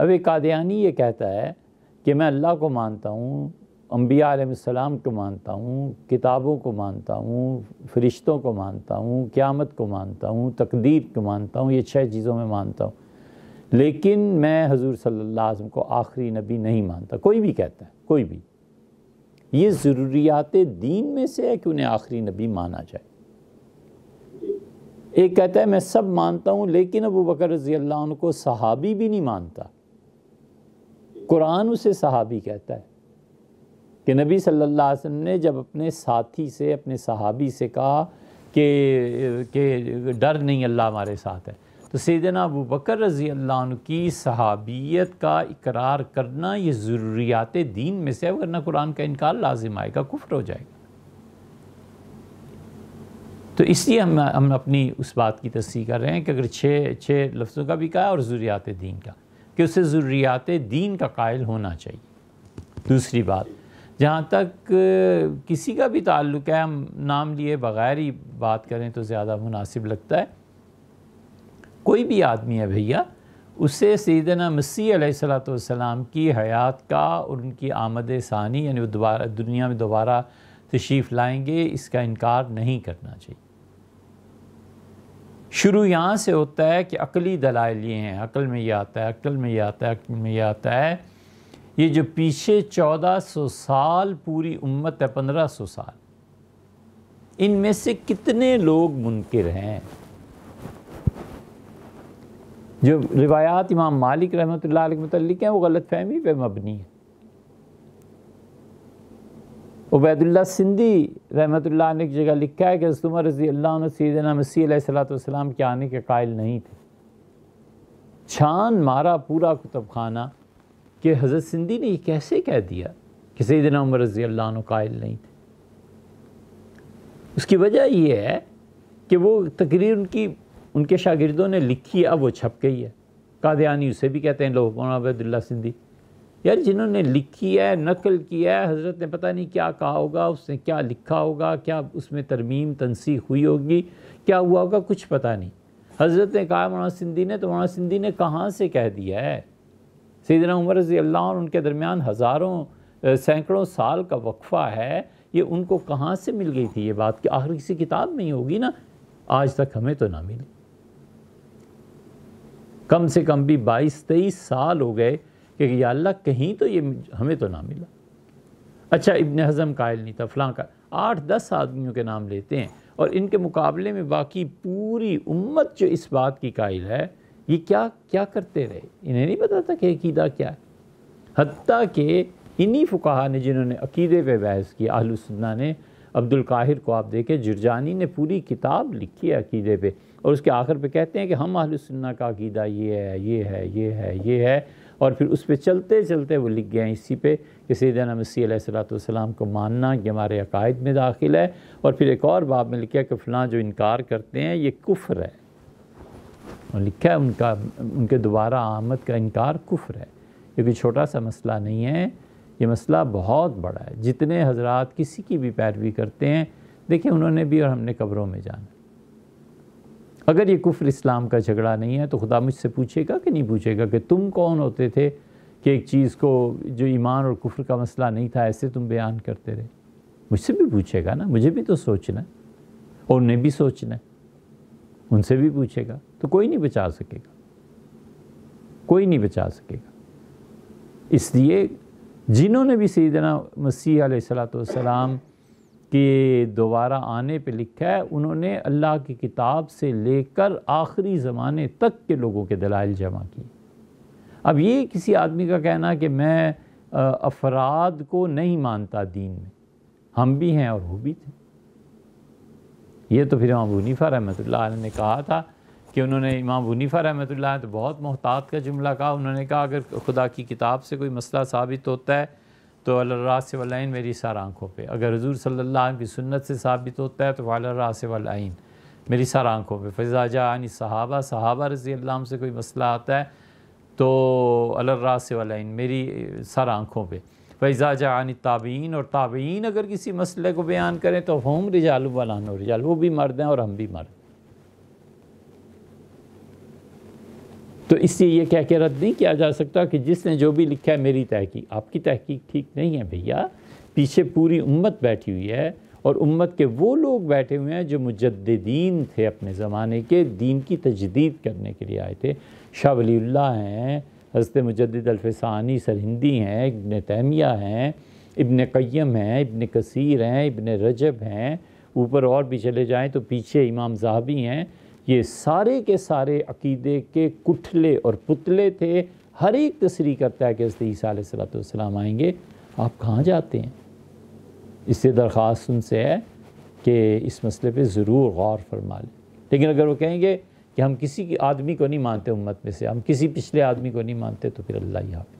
अब एक कादयानी ये कहता है कि मैं अल्लाह को मानता हूँ अम्बिया आलम को मानता हूँ किताबों को मानता हूँ फ़रिश्तों को मानता हूँ क़्यामत को मानता हूँ तकदीर को मानता हूँ ये छः चीज़ों में मानता हूँ लेकिन मैं हजूर सल्लाम को आखिरी नबी नहीं मानता कोई भी कहता है कोई भी ये ज़रूरियात दीन में से है कि उन्हें आखिरी नबी माना जाए एक कहता है मैं सब मानता हूँ लेकिन अबू बकर रज़ी अल्लाह को सहाबी भी नहीं मानता कुरान उसे सहाबी कहता है कि नबी सल्लल्लाहु अलैहि वसल्लम ने जब अपने साथी से अपने सहाबी से कहा कि के डर नहीं अल्लाह हमारे साथ है तो सैदना अबू बकर रज़ी अल्लाह की सहाबियत का इकरार करना ये ज़रूरियात दीन में से है वरना कुरान का इनकार लाजिम आएगा कुफ्र हो जाएगा तो इसलिए हम हम अपनी उस बात की तस्वीर कर रहे हैं कि अगर छः छः लफ्ज़ों का भी कहा और ज़रूरियात दीन का कि उसे ज़रूरियात दीन का कायल होना चाहिए दूसरी बात जहाँ तक किसी का भी ताल्लुक है हम नाम लिए बग़ैर ही बात करें तो ज़्यादा मुनासिब लगता है कोई भी आदमी है भैया उससे सैदना मसीह सलाम की हयात का और उनकी आमद सानी यानी दोबारा दुनिया में दोबारा तशरीफ़ लाएंगे इसका इनकार नहीं करना चाहिए शुरू यहाँ से होता है कि अकली दलाइल ये हैं अकल में ये आता है अकल में ये आता है अकल में ये आता है ये जो पीछे चौदह सौ साल पूरी उम्मत है पंद्रह सौ साल इनमें से कितने लोग मुनकर हैं जो रिवायात इमाम मालिक रहमत ला मतलब हैं वो गलत फहमी पर मबनी है उबैदुल्ला सिंधी रहमत ने एक जगह लिखा है कि हजरत रज़ी अल्लाह सीदना मसीह सलाम के आने के कायल नहीं थे छान मारा पूरा कुतुब खाना कि हज़रत सिंधी ने ये कैसे कह दिया कि सैदना उमर रज़ी अल्लाह कायल नहीं थे उसकी वजह यह है कि वो तकरीर उनकी उनके शागिर्दों ने लिखी अब वो छप गई है कादयानी उसे भी कहते हैं लोग अबैदुल्ला सिंधी यार जिन्होंने लिखी है नकल किया है हज़रत ने पता नहीं क्या कहा होगा उसने क्या लिखा होगा क्या उसमें तरमीम तनसीख हुई होगी क्या हुआ होगा कुछ पता नहीं हज़रत ने कहा मौलाना सिंधी ने तो मौलाना सिंधी ने कहाँ से कह दिया है सैदना उमर रजी अल्लाह और उनके दरमियान हज़ारों सैकड़ों साल का वक्फ़ा है ये उनको कहाँ से मिल गई थी ये बात कि आखिर किसी किताब में ही होगी ना आज तक हमें तो ना मिली कम से कम भी बाईस तेईस साल हो गए कि या अल्लाह कहीं तो ये हमें तो ना मिला अच्छा इबन हज़म कायल नहीं था फलां का आठ दस आदमियों के नाम लेते हैं और इनके मुकाबले में बाकी पूरी उम्मत जो इस बात की कायल है ये क्या क्या करते रहे इन्हें नहीं पता था कि अकीदा क्या है हती कि इन्हीं फ़ुकाहा ने जिन्होंने अकीदे पर बहस की आलूसन्ना ने अब्दुल काहिर को आप देखें जुर्जानी ने पूरी किताब लिखी है अकीदे पर और उसके आखिर पे कहते हैं कि हम आलूसन्ना का अकीदा ये है ये है ये है ये है और फिर उस पर चलते चलते वो लिख गए इसी पे कि सैदना मसीह सलाम को मानना ये हमारे अकायद में दाखिल है और फिर एक और बाब में लिखा कि फ़लाँ जो इनकार करते हैं ये कुफ्र है और लिखा है उनका उनके दोबारा आमद का इनकार कुफ्र है क्योंकि छोटा सा मसला नहीं है ये मसला बहुत बड़ा है जितने हजरात किसी की भी पैरवी करते हैं देखिए उन्होंने भी और हमने कब्रों में जाना अगर ये कुफ़र इस्लाम का झगड़ा नहीं है तो खुदा मुझसे पूछेगा कि नहीं पूछेगा कि तुम कौन होते थे कि एक चीज़ को जो ईमान और कुफर का मसला नहीं था ऐसे तुम बयान करते रहे मुझसे भी पूछेगा ना मुझे भी तो सोचना है और उन्हें भी सोचना है उनसे भी पूछेगा तो कोई नहीं बचा सकेगा कोई नहीं बचा सकेगा इसलिए जिन्होंने भी सीधना मसीह सलाम के दोबारा आने पे लिखा है उन्होंने अल्लाह की किताब से लेकर आखिरी ज़माने तक के लोगों के दलाइल जमा किए अब ये किसी आदमी का कहना कि मैं अफराद को नहीं मानता दीन में हम भी हैं और वो भी थे ये तो फिर इमाम हनीफ़ा रहमत ने कहा था कि उन्होंने इमाम हनीफ़ा रहमत तो बहुत मोहतात का जुमला कहा उन्होंने कहा अगर खुदा की किताब से कोई मसला साबित होता है तो अल्लाह से वालाइन मेरी सार आँखों पर अगर हजूर सल्ला की सुन्नत से साबित होता है तो अल्लाह से वालाइन मेरी सार आँखों पर फैज़ा जानी सहाबा सहाबा रजी अल्लाम से कोई मसला आता है तो अल्लाह से वालाइन मेरी सार आँखों पर फैज़ा जानी ताबीन और ताबीन अगर किसी मसले को बयान करें तो होम रिजालू वालान रिजाल वो भी मर्द हैं और हम भी मर्द तो इससे ये कह के रद्द नहीं किया जा सकता कि जिसने जो भी लिखा है मेरी तहकीक आपकी तहकीक ठीक नहीं है भैया पीछे पूरी उम्मत बैठी हुई है और उम्मत के वो लोग बैठे हुए हैं जो मुजद्दीन थे अपने ज़माने के दीन की तजदीद करने के लिए आए थे शाह वलील्ला हैं हजरत मुजद अलफ़ानी सरहिंदी हैं इबन तैमिया हैं इबन क़यम हैं इबन कसीर हैं इबन रजब हैं ऊपर और भी चले जाएँ तो पीछे इमाम जहाबी हैं ये सारे के सारे अकीदे के कुठले और पुतले थे हर एक तस्री करता है कि हजरत ईसा सलाम आएंगे आप कहाँ जाते हैं इससे दरख्वास्त उनसे है कि इस मसले पे ज़रूर गौर फरमा लें लेकिन अगर वो कहेंगे कि हम किसी आदमी को नहीं मानते उम्मत में से हम किसी पिछले आदमी को नहीं मानते तो फिर अल्लाह ही हाफि